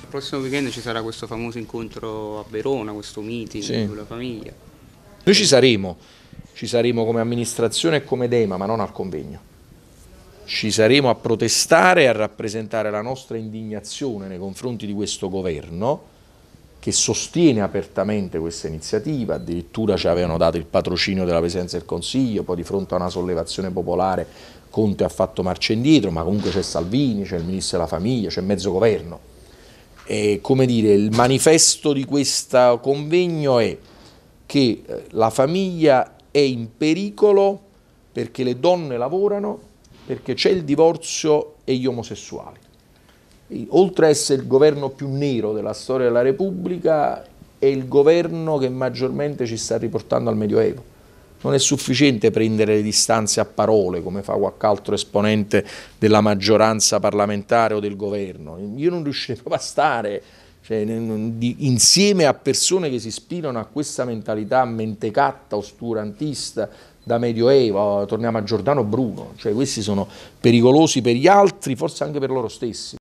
Il prossimo weekend ci sarà questo famoso incontro a Verona, questo meeting sì. con la famiglia. Noi ci saremo, ci saremo come amministrazione e come DEMA, ma non al convegno ci saremo a protestare e a rappresentare la nostra indignazione nei confronti di questo governo che sostiene apertamente questa iniziativa, addirittura ci avevano dato il patrocinio della presenza del Consiglio, poi di fronte a una sollevazione popolare Conte ha fatto marcia indietro, ma comunque c'è Salvini, c'è il Ministro della Famiglia, c'è mezzo governo. E, come dire, il manifesto di questo convegno è che eh, la famiglia è in pericolo perché le donne lavorano, perché c'è il divorzio e gli omosessuali oltre a essere il governo più nero della storia della Repubblica, è il governo che maggiormente ci sta riportando al Medioevo. Non è sufficiente prendere le distanze a parole come fa qualche altro esponente della maggioranza parlamentare o del governo. Io non riuscirei proprio a stare cioè, insieme a persone che si ispirano a questa mentalità mentecatta, oscurantista, da medioevo, torniamo a Giordano Bruno, cioè questi sono pericolosi per gli altri, forse anche per loro stessi.